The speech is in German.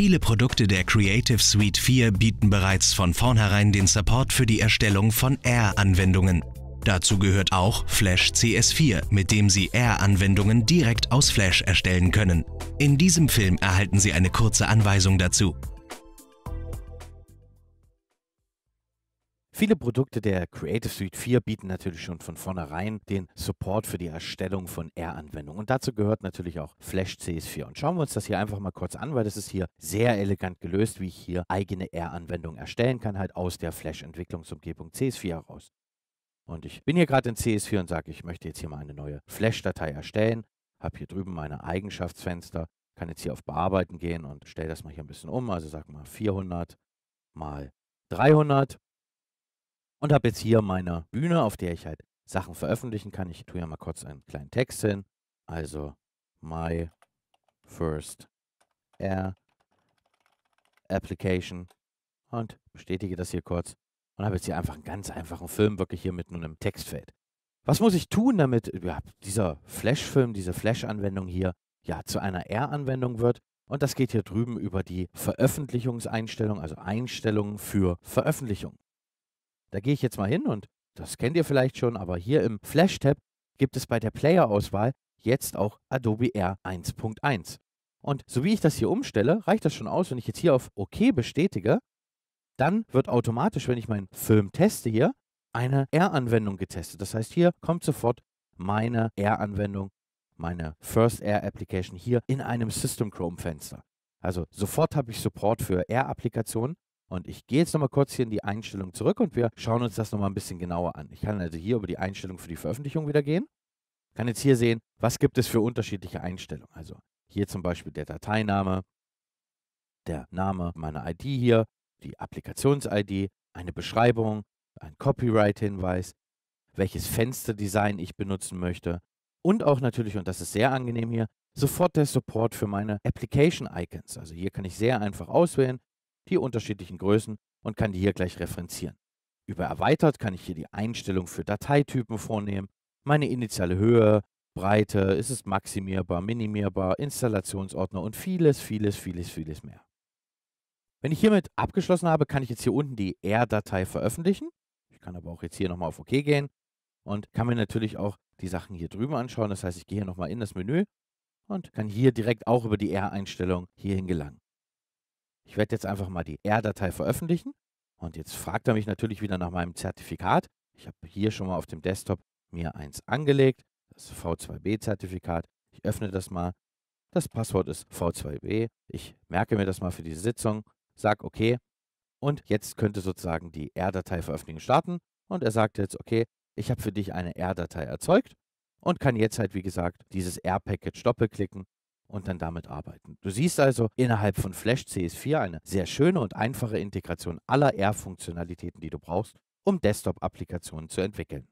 Viele Produkte der Creative Suite 4 bieten bereits von vornherein den Support für die Erstellung von R-Anwendungen. Dazu gehört auch Flash CS4, mit dem Sie R-Anwendungen direkt aus Flash erstellen können. In diesem Film erhalten Sie eine kurze Anweisung dazu. Viele Produkte der Creative Suite 4 bieten natürlich schon von vornherein den Support für die Erstellung von R-Anwendungen. Und dazu gehört natürlich auch Flash CS4. Und schauen wir uns das hier einfach mal kurz an, weil das ist hier sehr elegant gelöst, wie ich hier eigene R-Anwendungen erstellen kann, halt aus der Flash-Entwicklungsumgebung CS4 heraus. Und ich bin hier gerade in CS4 und sage, ich möchte jetzt hier mal eine neue Flash-Datei erstellen. Habe hier drüben meine Eigenschaftsfenster, kann jetzt hier auf Bearbeiten gehen und stelle das mal hier ein bisschen um. Also sag mal 400 mal 300 und habe jetzt hier meine Bühne, auf der ich halt Sachen veröffentlichen kann. Ich tue ja mal kurz einen kleinen Text hin. Also my first air application und bestätige das hier kurz und habe jetzt hier einfach einen ganz einfachen Film wirklich hier mit nur einem Textfeld. Was muss ich tun, damit ja, dieser Flash-Film, diese Flash-Anwendung hier ja zu einer R-Anwendung wird? Und das geht hier drüben über die Veröffentlichungseinstellung, also Einstellungen für Veröffentlichung. Da gehe ich jetzt mal hin und das kennt ihr vielleicht schon, aber hier im Flash-Tab gibt es bei der Player-Auswahl jetzt auch Adobe R 1.1. Und so wie ich das hier umstelle, reicht das schon aus, wenn ich jetzt hier auf OK bestätige, dann wird automatisch, wenn ich meinen Film teste hier, eine R-Anwendung getestet. Das heißt, hier kommt sofort meine R-Anwendung, meine First Air Application hier in einem System Chrome Fenster. Also sofort habe ich Support für R-Applikationen und ich gehe jetzt nochmal kurz hier in die Einstellung zurück und wir schauen uns das nochmal ein bisschen genauer an. Ich kann also hier über die Einstellung für die Veröffentlichung wieder gehen. Kann jetzt hier sehen, was gibt es für unterschiedliche Einstellungen. Also hier zum Beispiel der Dateiname, der Name meiner ID hier, die Applikations-ID, eine Beschreibung, ein Copyright-Hinweis, welches Fensterdesign ich benutzen möchte und auch natürlich, und das ist sehr angenehm hier, sofort der Support für meine Application-Icons. Also hier kann ich sehr einfach auswählen, die unterschiedlichen Größen und kann die hier gleich referenzieren. Über Erweitert kann ich hier die Einstellung für Dateitypen vornehmen, meine initiale Höhe, Breite, ist es maximierbar, minimierbar, Installationsordner und vieles, vieles, vieles, vieles mehr. Wenn ich hiermit abgeschlossen habe, kann ich jetzt hier unten die R-Datei veröffentlichen. Ich kann aber auch jetzt hier nochmal auf OK gehen und kann mir natürlich auch die Sachen hier drüben anschauen. Das heißt, ich gehe hier nochmal in das Menü und kann hier direkt auch über die R-Einstellung hierhin gelangen. Ich werde jetzt einfach mal die R-Datei veröffentlichen und jetzt fragt er mich natürlich wieder nach meinem Zertifikat. Ich habe hier schon mal auf dem Desktop mir eins angelegt, das V2B-Zertifikat. Ich öffne das mal. Das Passwort ist V2B. Ich merke mir das mal für diese Sitzung, sage OK und jetzt könnte sozusagen die R-Datei veröffentlichen starten und er sagt jetzt okay, ich habe für dich eine R-Datei erzeugt und kann jetzt halt wie gesagt dieses R-Package doppelklicken und dann damit arbeiten. Du siehst also innerhalb von Flash CS4 eine sehr schöne und einfache Integration aller R-Funktionalitäten, die du brauchst, um Desktop-Applikationen zu entwickeln.